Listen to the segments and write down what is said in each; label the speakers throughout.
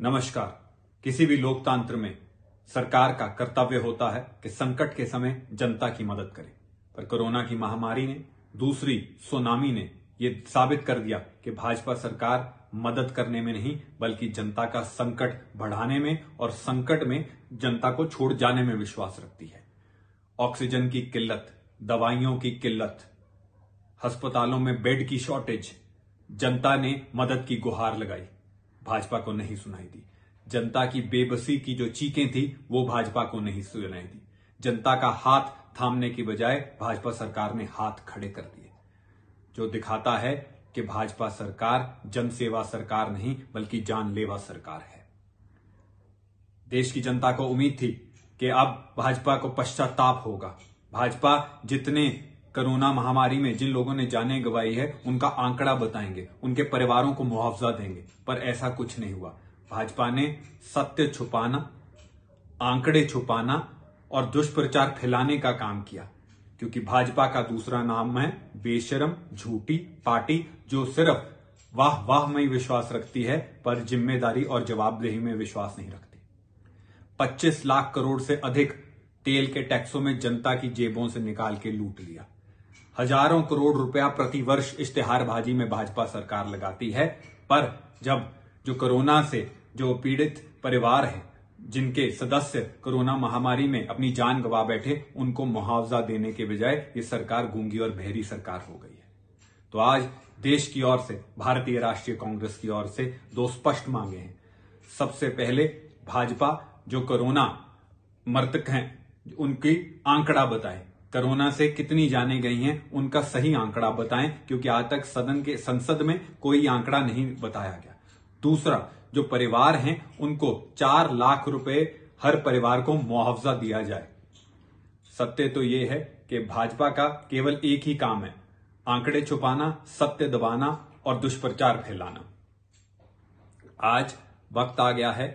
Speaker 1: नमस्कार किसी भी लोकतंत्र में सरकार का कर्तव्य होता है कि संकट के समय जनता की मदद करे पर कोरोना की महामारी ने दूसरी सुनामी ने यह साबित कर दिया कि भाजपा सरकार मदद करने में नहीं बल्कि जनता का संकट बढ़ाने में और संकट में जनता को छोड़ जाने में विश्वास रखती है ऑक्सीजन की किल्लत दवाइयों की किल्लत अस्पतालों में बेड की शॉर्टेज जनता ने मदद की गुहार लगाई भाजपा को नहीं सुनाई दी जनता की बेबसी की जो चीखें थी वो भाजपा को नहीं सुनाई दी जनता का हाथ थामने की बजाय भाजपा सरकार ने हाथ खड़े कर दिए जो दिखाता है कि भाजपा सरकार जनसेवा सरकार नहीं बल्कि जानलेवा सरकार है देश की जनता को उम्मीद थी कि अब भाजपा को पश्चाताप होगा भाजपा जितने कोरोना महामारी में जिन लोगों ने जाने गंवाई है उनका आंकड़ा बताएंगे उनके परिवारों को मुआवजा देंगे पर ऐसा कुछ नहीं हुआ भाजपा ने सत्य छुपाना आंकड़े छुपाना और दुष्प्रचार फैलाने का काम किया क्योंकि भाजपा का दूसरा नाम है बेशरम झूठी पार्टी जो सिर्फ वाह वाह में विश्वास रखती है पर जिम्मेदारी और जवाबदेही में विश्वास नहीं रखती 25 लाख करोड़ से अधिक तेल के टैक्सों में जनता की जेबों से निकाल के लूट लिया हजारों करोड़ रुपया प्रति वर्ष इश्तेहारबाजी में भाजपा सरकार लगाती है पर जब जो कोरोना से जो पीड़ित परिवार है जिनके सदस्य कोरोना महामारी में अपनी जान गवा बैठे उनको मुआवजा देने के बजाय ये सरकार गूंगी और बहरी सरकार हो गई है तो आज देश की ओर से भारतीय राष्ट्रीय कांग्रेस की ओर से दो स्पष्ट मांगे हैं सबसे पहले भाजपा जो कोरोना मृतक हैं उनकी आंकड़ा बताए कोरोना से कितनी जाने गई हैं उनका सही आंकड़ा बताएं क्योंकि आज तक सदन के संसद में कोई आंकड़ा नहीं बताया गया दूसरा जो परिवार हैं उनको चार लाख रुपए हर परिवार को मुआवजा दिया जाए सत्य तो ये है कि भाजपा का केवल एक ही काम है आंकड़े छुपाना सत्य दबाना और दुष्प्रचार फैलाना आज वक्त आ गया है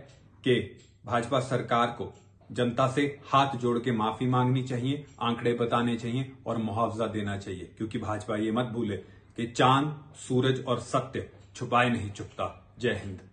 Speaker 1: कि भाजपा सरकार को जनता से हाथ जोड़ के माफी मांगनी चाहिए आंकड़े बताने चाहिए और मुआवजा देना चाहिए क्योंकि भाजपा ये मत भूले कि चांद सूरज और सत्य छुपाए नहीं छुपता जय हिंद